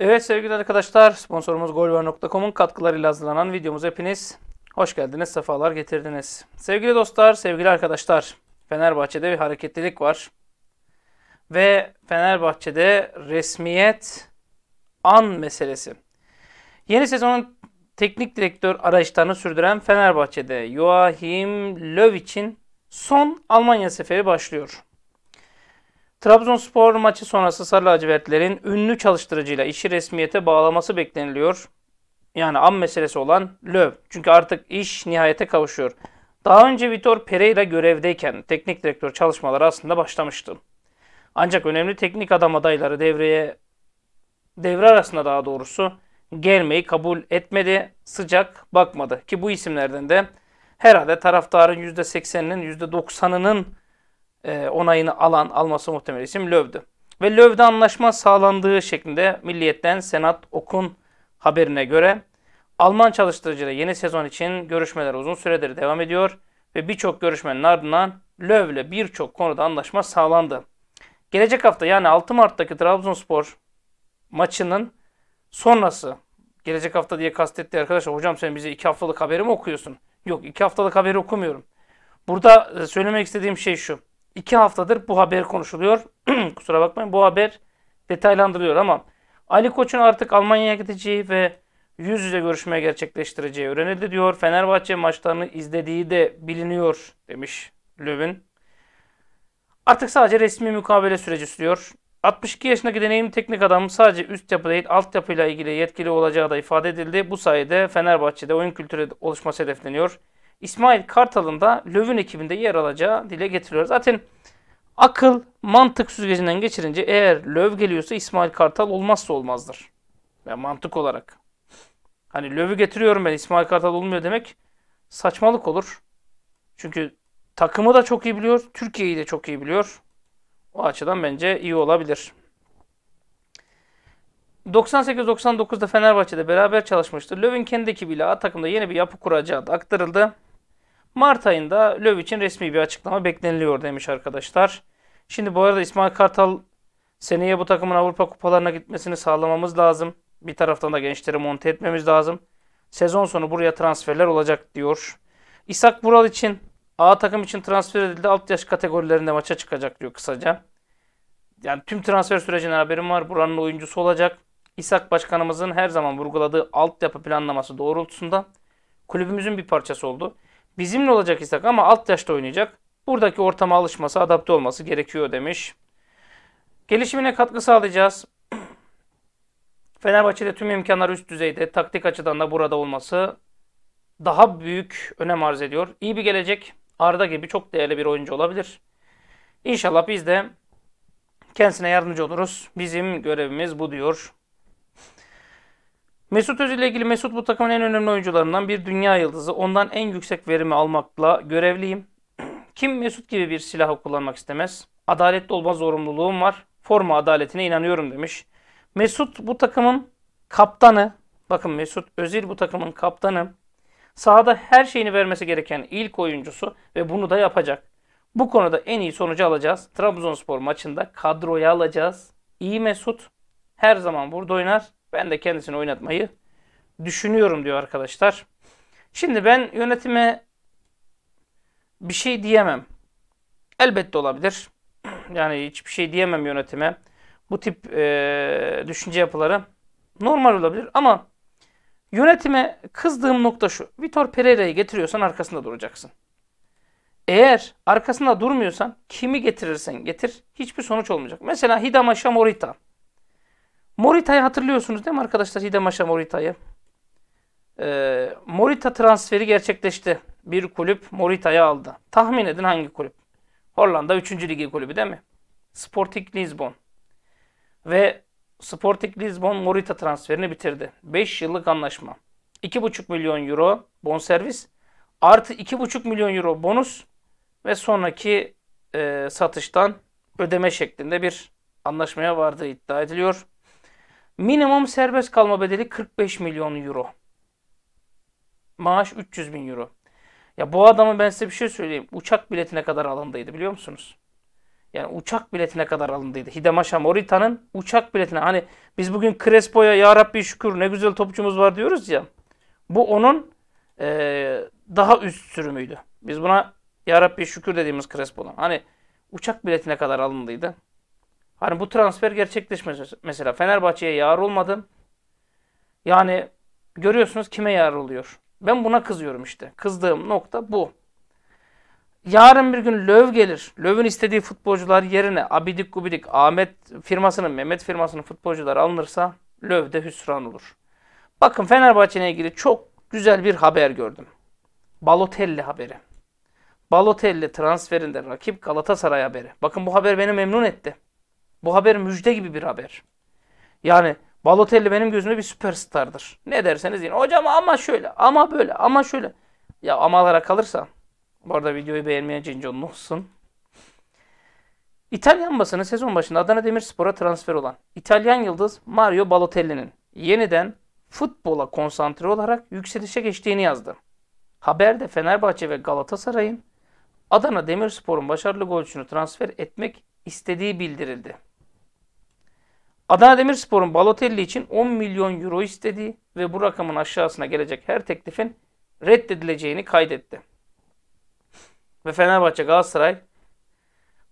Evet sevgili arkadaşlar sponsorumuz golvar.com'un katkılarıyla hazırlanan videomuz hepiniz hoş geldiniz, sefalar getirdiniz. Sevgili dostlar, sevgili arkadaşlar Fenerbahçe'de bir hareketlilik var. Ve Fenerbahçe'de resmiyet an meselesi. Yeni sezonun teknik direktör arayışlarını sürdüren Fenerbahçe'de Joachim Löw için son Almanya seferi başlıyor. Trabzonspor maçı sonrası Sarı Lacivertlerin ünlü çalıştırıcıyla işi resmiyete bağlaması bekleniliyor. Yani an meselesi olan Löw. Çünkü artık iş nihayete kavuşuyor. Daha önce Vitor Pereira görevdeyken teknik direktör çalışmaları aslında başlamıştı. Ancak önemli teknik adam adayları devreye devre arasında daha doğrusu gelmeyi kabul etmedi, sıcak bakmadı ki bu isimlerden de herhalde taraftarın %80'inin %90'ının e, onayını alan, alması muhtemel isim Löv'dü. Ve Löv'de anlaşma sağlandığı şeklinde Milliyet'ten Senat Okun haberine göre Alman çalıştırıcıyla yeni sezon için görüşmeler uzun süredir devam ediyor ve birçok görüşmenin ardından Löv'le birçok konuda anlaşma sağlandı. Gelecek hafta yani 6 Mart'taki Trabzonspor maçının sonrası gelecek hafta diye kastetti arkadaşlar. Hocam sen bize 2 haftalık haberi mi okuyorsun? Yok 2 haftalık haberi okumuyorum. Burada e, söylemek istediğim şey şu iki haftadır bu haber konuşuluyor. Kusura bakmayın bu haber detaylandırılıyor ama Ali Koç'un artık Almanya'ya gideceği ve yüz yüze görüşme gerçekleştireceği öğrenildi diyor. Fenerbahçe maçlarını izlediği de biliniyor demiş Löw'ün. Artık sadece resmi mukabele süreci sürüyor. 62 yaşındaki deneyimli teknik adam sadece üst yapı değil alt yapıyla ilgili yetkili olacağı da ifade edildi. Bu sayede Fenerbahçe'de oyun kültürü oluşması hedefleniyor. İsmail Kartal'ın da Löv'ün ekibinde yer alacağı dile getiriyor. Zaten akıl mantık süzgecinden geçirince eğer Löv geliyorsa İsmail Kartal olmazsa olmazdır. Yani mantık olarak. Hani Löv'ü getiriyorum ben İsmail Kartal olmuyor demek saçmalık olur. Çünkü takımı da çok iyi biliyor, Türkiye'yi de çok iyi biliyor. O açıdan bence iyi olabilir. 98-99'da Fenerbahçe'de beraber çalışmıştı. Löw'ün kendi ekibiyle A takımda yeni bir yapı kuracağı da aktarıldı. Mart ayında Löw için resmi bir açıklama bekleniliyor demiş arkadaşlar. Şimdi bu arada İsmail Kartal seneye bu takımın Avrupa kupalarına gitmesini sağlamamız lazım. Bir taraftan da gençleri monte etmemiz lazım. Sezon sonu buraya transferler olacak diyor. İshak Bural için A takım için transfer edildi. Alt yaş kategorilerinde maça çıkacak diyor kısaca. Yani tüm transfer sürecinden haberim var. Buranın oyuncusu olacak. İsak Başkanımızın her zaman vurguladığı altyapı planlaması doğrultusunda kulübümüzün bir parçası oldu. Bizimle olacak İsak ama alt yaşta oynayacak. Buradaki ortama alışması, adapte olması gerekiyor demiş. Gelişimine katkı sağlayacağız. Fenerbahçe'de tüm imkanlar üst düzeyde. Taktik açıdan da burada olması daha büyük önem arz ediyor. İyi bir gelecek. Arda gibi çok değerli bir oyuncu olabilir. İnşallah biz de kendisine yardımcı oluruz. Bizim görevimiz bu diyor. Mesut Özil ile ilgili Mesut bu takımın en önemli oyuncularından bir dünya yıldızı. Ondan en yüksek verimi almakla görevliyim. Kim Mesut gibi bir silahı kullanmak istemez? Adaletli olma zorunluluğum var. Forma adaletine inanıyorum demiş. Mesut bu takımın kaptanı. Bakın Mesut Özil bu takımın kaptanı. Sahada her şeyini vermesi gereken ilk oyuncusu ve bunu da yapacak. Bu konuda en iyi sonucu alacağız. Trabzonspor maçında kadroya alacağız. İyi Mesut her zaman burada oynar. Ben de kendisini oynatmayı düşünüyorum diyor arkadaşlar. Şimdi ben yönetime bir şey diyemem. Elbette olabilir. Yani hiçbir şey diyemem yönetime. Bu tip e, düşünce yapıları normal olabilir ama yönetime kızdığım nokta şu. Vitor Pereira'yı getiriyorsan arkasında duracaksın. Eğer arkasında durmuyorsan kimi getirirsen getir hiçbir sonuç olmayacak. Mesela Hidama Şamorita. Morita'yı hatırlıyorsunuz değil mi arkadaşlar? Hidem Aşa Morita'yı. Ee, Morita transferi gerçekleşti. Bir kulüp Morita'yı aldı. Tahmin edin hangi kulüp? Hollanda 3. Ligi kulübü değil mi? Sporting Lisbon. Ve Sporting Lisbon Morita transferini bitirdi. 5 yıllık anlaşma. 2,5 milyon euro bonservis. Artı 2,5 milyon euro bonus. Ve sonraki e, satıştan ödeme şeklinde bir anlaşmaya vardığı iddia ediliyor. Minimum serbest kalma bedeli 45 milyon euro. Maaş 300 bin euro. Ya bu adamı ben size bir şey söyleyeyim. Uçak biletine kadar alındıydı biliyor musunuz? Yani uçak biletine kadar alındıydı. Hidemaşa Morita'nın uçak biletine. Hani biz bugün Crespo'ya ya Rabbi şükür ne güzel topçumuz var diyoruz ya. Bu onun e, daha üst sürümüydü. Biz buna ya Rabbi şükür dediğimiz Crespo'dan. Hani uçak biletine kadar alındıydı. Hani bu transfer gerçekleşmez. Mesela Fenerbahçe'ye yar olmadım. Yani görüyorsunuz kime yar oluyor. Ben buna kızıyorum işte. Kızdığım nokta bu. Yarın bir gün Löv gelir. Löv'ün istediği futbolcular yerine Abidik Gubidik, Ahmet firmasının, Mehmet firmasının futbolcuları alınırsa Löv de hüsran olur. Bakın Fenerbahçe'ye ilgili çok güzel bir haber gördüm. Balotelli haberi. Balotelli transferinde rakip Galatasaray haberi. Bakın bu haber beni memnun etti. Bu haber müjde gibi bir haber. Yani Balotelli benim gözümde bir süperstardır. Ne derseniz yine. Hocam ama şöyle, ama böyle, ama şöyle. Ya amalara kalırsa, bu arada videoyu beğenmeye Cincon'un olsun. İtalyan basını sezon başında Adana Demirspor'a transfer olan İtalyan yıldız Mario Balotelli'nin yeniden futbola konsantre olarak yükselişe geçtiğini yazdı. Haberde Fenerbahçe ve Galatasaray'ın Adana Demirspor'un başarılı golcüsünü transfer etmek istediği bildirildi. Adana Demirspor'un Balotelli için 10 milyon euro istediği ve bu rakamın aşağısına gelecek her teklifin reddedileceğini kaydetti. Ve Fenerbahçe Galatasaray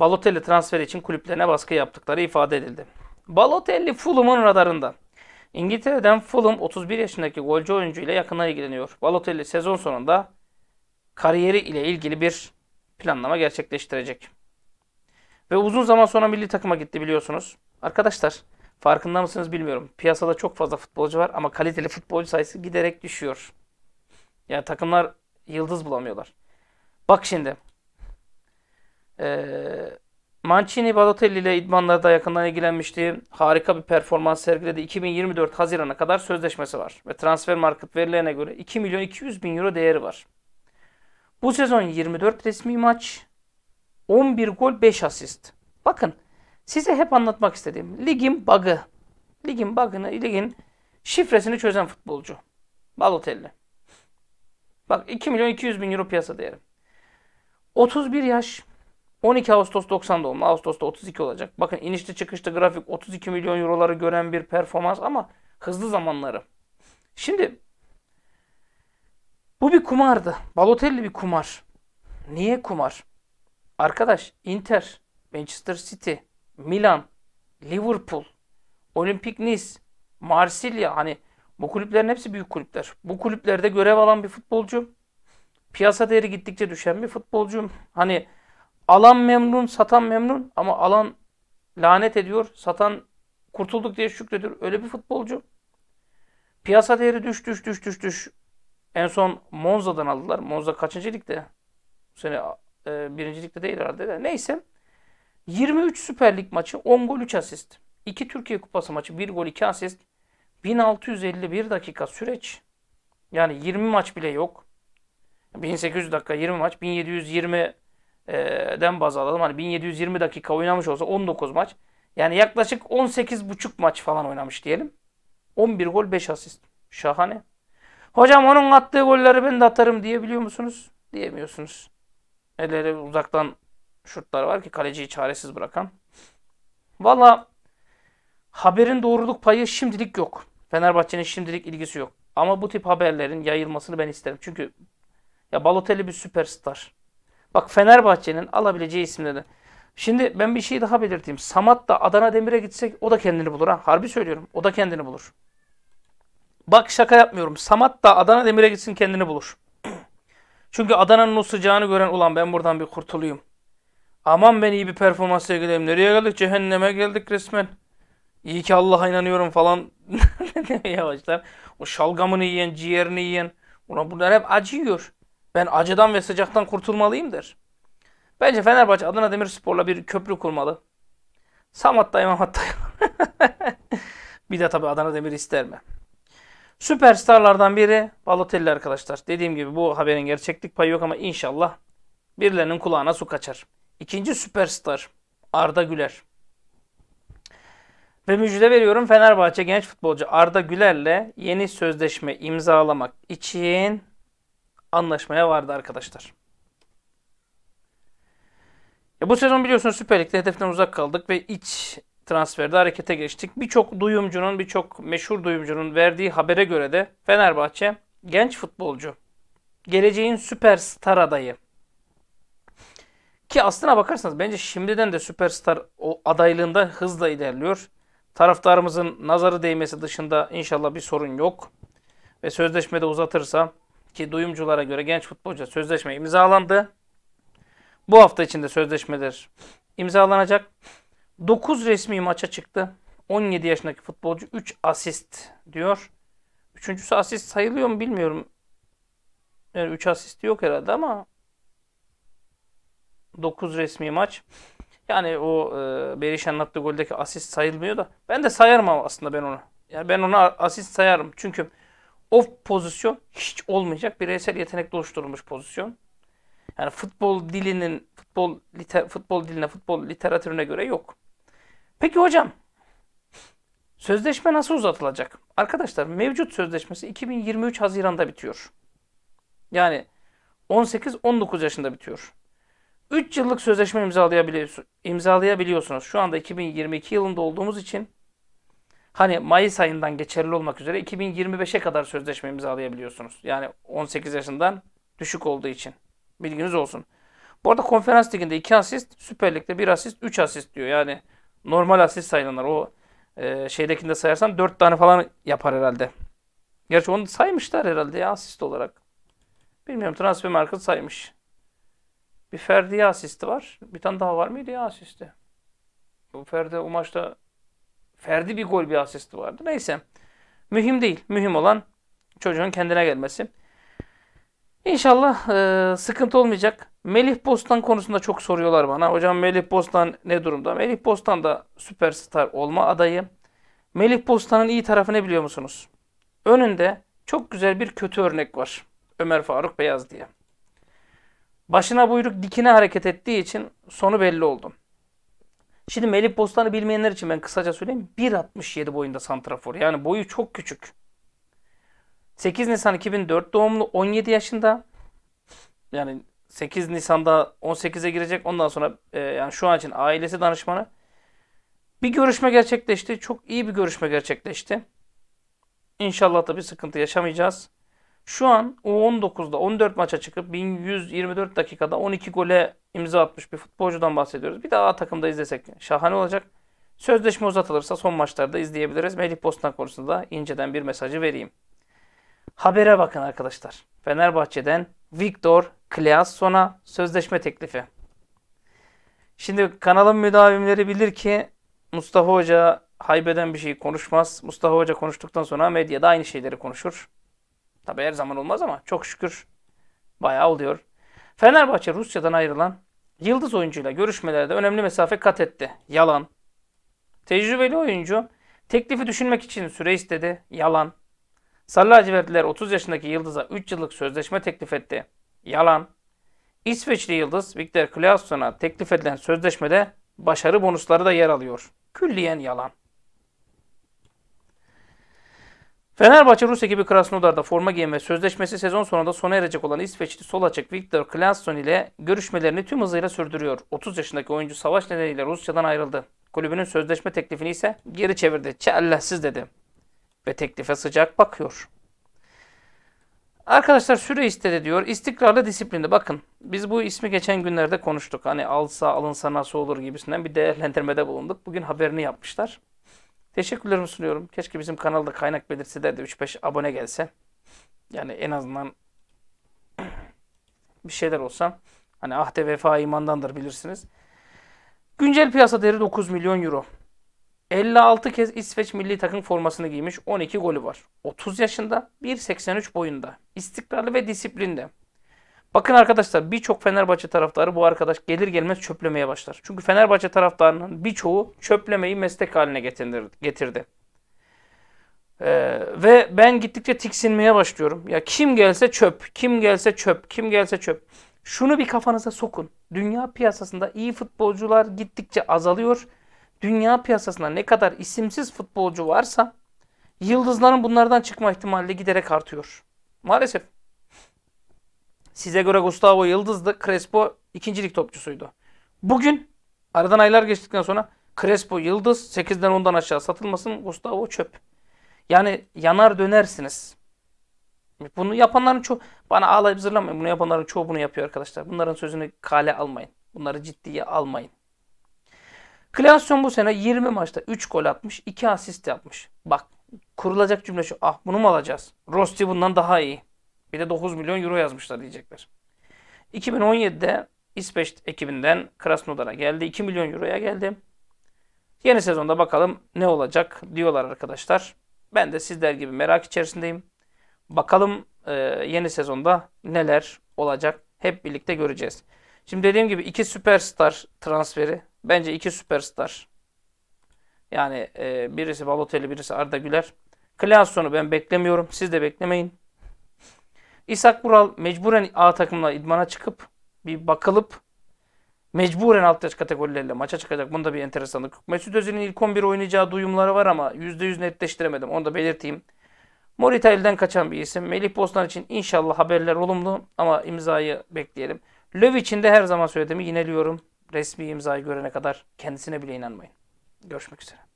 Balotelli transferi için kulüplerine baskı yaptıkları ifade edildi. Balotelli Fulham'ın radarında. İngiltere'den Fulham 31 yaşındaki golcü oyuncu ile yakına ilgileniyor. Balotelli sezon sonunda kariyeri ile ilgili bir planlama gerçekleştirecek. Ve uzun zaman sonra milli takıma gitti biliyorsunuz. Arkadaşlar Farkında mısınız bilmiyorum. Piyasada çok fazla futbolcu var ama kaliteli futbolcu sayısı giderek düşüyor. Yani takımlar yıldız bulamıyorlar. Bak şimdi. Ee, Mancini Balotelli ile idmanlarda yakından ilgilenmişti. Harika bir performans sergiledi. 2024 Haziran'a kadar sözleşmesi var. Ve transfer market verilerine göre 2 milyon 200 bin euro değeri var. Bu sezon 24 resmi maç, 11 gol 5 asist. Bakın Size hep anlatmak istediğim ligin bug'ı. Ligin bug'ını, ligin şifresini çözen futbolcu. Balotelli. Bak 2 milyon 200 bin euro piyasa değeri. 31 yaş. 12 Ağustos 90 doğumlu. Ağustos'ta 32 olacak. Bakın inişli çıkışlı grafik 32 milyon euroları gören bir performans ama hızlı zamanları. Şimdi bu bir kumardı. Balotelli bir kumar. Niye kumar? Arkadaş Inter, Manchester City, Milan, Liverpool, Olimpik Nice, Marsilya hani bu kulüplerin hepsi büyük kulüpler. Bu kulüplerde görev alan bir futbolcu. Piyasa değeri gittikçe düşen bir futbolcu. Hani alan memnun, satan memnun ama alan lanet ediyor. Satan kurtulduk diye şükrediyor. Öyle bir futbolcu. Piyasa değeri düş düş düş düş düş. En son Monza'dan aldılar. Monza kaçıncı ligde? Bu sene e, birinci ligde değil herhalde de. Neyse. 23 Süper Lig maçı 10 gol 3 asist. 2 Türkiye Kupası maçı 1 gol 2 asist. 1651 dakika süreç. Yani 20 maç bile yok. 1800 dakika 20 maç. 1720'den baz alalım. Hani 1720 dakika oynamış olsa 19 maç. Yani yaklaşık 18,5 maç falan oynamış diyelim. 11 gol 5 asist. Şahane. Hocam onun attığı golleri ben de atarım diyebiliyor musunuz? Diyemiyorsunuz. Elleri uzaktan şutlar var ki kaleciyi çaresiz bırakan. Valla haberin doğruluk payı şimdilik yok. Fenerbahçe'nin şimdilik ilgisi yok. Ama bu tip haberlerin yayılmasını ben isterim. Çünkü ya Balotelli bir süperstar. Bak Fenerbahçe'nin alabileceği isimlerden. Şimdi ben bir şey daha belirteyim. Samat da Adana Demir'e gitsek o da kendini bulur ha. Harbi söylüyorum. O da kendini bulur. Bak şaka yapmıyorum. Samat da Adana Demir'e gitsin kendini bulur. Çünkü Adana'nın o sıcağını gören ulan ben buradan bir kurtuluyum. Aman ben iyi bir performans sergiledim. Nereye geldik? Cehenneme geldik resmen. İyi ki Allah'a inanıyorum falan demeye yavaşlar. O şalgamını yiyen, ciğerini yiyen. Ulan bunlar hep acıyor. Ben acıdan ve sıcaktan kurtulmalıyım der. Bence Fenerbahçe Adana Demirspor'la bir köprü kurmalı. Samat'ta İmam Hatta. bir de tabi Adana Demir ister mi? Süperstarlardan biri Balotelli arkadaşlar. Dediğim gibi bu haberin gerçeklik payı yok ama inşallah birilerinin kulağına su kaçar. İkinci süperstar Arda Güler. Ve müjde veriyorum Fenerbahçe genç futbolcu Arda Güler'le yeni sözleşme imzalamak için anlaşmaya vardı arkadaşlar. Ya bu sezon biliyorsunuz Süper Lig'de hedeften uzak kaldık ve iç transferde harekete geçtik. Birçok duyumcunun, birçok meşhur duyumcunun verdiği habere göre de Fenerbahçe genç futbolcu, geleceğin süperstar adayı ki aslına bakarsanız bence şimdiden de süperstar o adaylığında hızla ilerliyor. Taraftarımızın nazarı değmesi dışında inşallah bir sorun yok. Ve sözleşmede uzatırsa ki duyumculara göre genç futbolcu sözleşme imzalandı. Bu hafta içinde sözleşmeler imzalanacak. 9 resmi maça çıktı. 17 yaşındaki futbolcu 3 asist diyor. Üçüncüsü asist sayılıyor mu bilmiyorum. Yani 3 asisti yok herhalde ama 9 resmi maç. Yani o e, Berişan'ın attığı goldeki asist sayılmıyor da. Ben de sayarım ama aslında ben onu. Yani ben onu asist sayarım. Çünkü o pozisyon hiç olmayacak bireysel yetenekle oluşturulmuş pozisyon. Yani futbol dilinin futbol liter, futbol diline, futbol literatürüne göre yok. Peki hocam sözleşme nasıl uzatılacak? Arkadaşlar mevcut sözleşmesi 2023 Haziran'da bitiyor. Yani 18-19 yaşında bitiyor. 3 yıllık sözleşme imzalayabiliyorsunuz. Şu anda 2022 yılında olduğumuz için hani Mayıs ayından geçerli olmak üzere 2025'e kadar sözleşme imzalayabiliyorsunuz. Yani 18 yaşından düşük olduğu için. Bilginiz olsun. Bu arada konferans liginde 2 asist, Süper Lig'de 1 asist, 3 asist diyor. Yani normal asist sayılanlar. O e, şeydekinde sayarsan 4 tane falan yapar herhalde. Gerçi onu saymışlar herhalde ya asist olarak. Bilmiyorum transfer markası saymış. Bir Ferdi asisti var. Bir tane daha var mıydı ya asisti? Bu Ferdi o maçta Ferdi bir gol bir asisti vardı. Neyse. Mühim değil. Mühim olan çocuğun kendine gelmesi. İnşallah e, sıkıntı olmayacak. Melih Bostan konusunda çok soruyorlar bana. Hocam Melih Bostan ne durumda? Melih Bostan da süperstar olma adayı. Melih Bostan'ın iyi tarafı ne biliyor musunuz? Önünde çok güzel bir kötü örnek var. Ömer Faruk Beyaz diye. Başına buyruk dikine hareket ettiği için sonu belli oldu. Şimdi Melih Bostan'ı bilmeyenler için ben kısaca söyleyeyim. 1.67 boyunda santrafor. Yani boyu çok küçük. 8 Nisan 2004 doğumlu 17 yaşında. Yani 8 Nisan'da 18'e girecek. Ondan sonra e, yani şu an için ailesi danışmanı. Bir görüşme gerçekleşti. Çok iyi bir görüşme gerçekleşti. İnşallah da bir sıkıntı yaşamayacağız. Şu an U19'da 14 maça çıkıp 1124 dakikada 12 gole imza atmış bir futbolcudan bahsediyoruz. Bir daha A takımda izlesek şahane olacak. Sözleşme uzatılırsa son maçlarda izleyebiliriz. Melih Bostan konusunda inceden bir mesajı vereyim. Habere bakın arkadaşlar. Fenerbahçe'den Viktor Kleasson'a sözleşme teklifi. Şimdi kanalın müdavimleri bilir ki Mustafa Hoca haybeden bir şey konuşmaz. Mustafa Hoca konuştuktan sonra medyada aynı şeyleri konuşur. Tabi her zaman olmaz ama çok şükür bayağı oluyor. Fenerbahçe Rusya'dan ayrılan yıldız oyuncuyla görüşmelerde önemli mesafe kat etti. Yalan. Tecrübeli oyuncu teklifi düşünmek için süre istedi. Yalan. Sarı lacivertliler 30 yaşındaki Yıldız'a 3 yıllık sözleşme teklif etti. Yalan. İsveçli Yıldız Viktor Claesson'a teklif edilen sözleşmede başarı bonusları da yer alıyor. Külliyen yalan. Fenerbahçe Rus ekibi Krasnodar'da forma giyen ve sözleşmesi sezon sonunda sona erecek olan İsveçli sol açık Viktor Claesson ile görüşmelerini tüm hızıyla sürdürüyor. 30 yaşındaki oyuncu savaş nedeniyle Rusya'dan ayrıldı. Kulübünün sözleşme teklifini ise geri çevirdi. Çellesiz dedi. Ve teklife sıcak bakıyor. Arkadaşlar süre istedi diyor. İstikrarlı disiplinde bakın. Biz bu ismi geçen günlerde konuştuk. Hani alsa alınsa nasıl olur gibisinden bir değerlendirmede bulunduk. Bugün haberini yapmışlar. Teşekkürlerimi sunuyorum. Keşke bizim kanalda kaynak belirseler de 3-5 abone gelse. Yani en azından bir şeyler olsa. Hani ahde vefa imandandır bilirsiniz. Güncel piyasa değeri 9 milyon euro. 56 kez İsveç milli takım formasını giymiş. 12 golü var. 30 yaşında 1.83 boyunda. İstikrarlı ve disiplinde. Bakın arkadaşlar birçok Fenerbahçe taraftarı bu arkadaş gelir gelmez çöplemeye başlar. Çünkü Fenerbahçe taraftarının birçoğu çöplemeyi meslek haline getirdi. Ee, ve ben gittikçe tiksinmeye başlıyorum. Ya kim gelse çöp, kim gelse çöp, kim gelse çöp. Şunu bir kafanıza sokun. Dünya piyasasında iyi futbolcular gittikçe azalıyor. Dünya piyasasında ne kadar isimsiz futbolcu varsa yıldızların bunlardan çıkma ihtimali giderek artıyor. Maalesef. Size göre Gustavo Yıldız'dı. Crespo ikincilik topçusuydu. Bugün aradan aylar geçtikten sonra Crespo Yıldız 8'den 10'dan aşağı satılmasın. Gustavo çöp. Yani yanar dönersiniz. Bunu yapanların çoğu bana ağlayıp zırlamayın. Bunu yapanların çoğu bunu yapıyor arkadaşlar. Bunların sözünü kale almayın. Bunları ciddiye almayın. Klasyon bu sene 20 maçta 3 gol atmış, 2 asist yapmış. Bak kurulacak cümle şu. Ah bunu mu alacağız? Rosti bundan daha iyi. Bir de 9 milyon euro yazmışlar diyecekler. 2017'de İsveç ekibinden Krasnodar'a geldi. 2 milyon euroya geldi. Yeni sezonda bakalım ne olacak diyorlar arkadaşlar. Ben de sizler gibi merak içerisindeyim. Bakalım e, yeni sezonda neler olacak hep birlikte göreceğiz. Şimdi dediğim gibi iki süperstar transferi. Bence iki süperstar. Yani e, birisi Balotelli birisi Arda Güler. Klason'u ben beklemiyorum. Siz de beklemeyin. İshak Bural mecburen A takımla idmana çıkıp bir bakılıp mecburen alt yaş kategorilerle maça çıkacak. Bunda bir enteresanlık. Mesut Özil'in ilk 11 oynayacağı duyumları var ama %100 netleştiremedim. Onu da belirteyim. Morita elden kaçan bir isim. Melih Bostan için inşallah haberler olumlu ama imzayı bekleyelim. Löw için de her zaman söylediğimi yineliyorum. Resmi imzayı görene kadar kendisine bile inanmayın. Görüşmek üzere.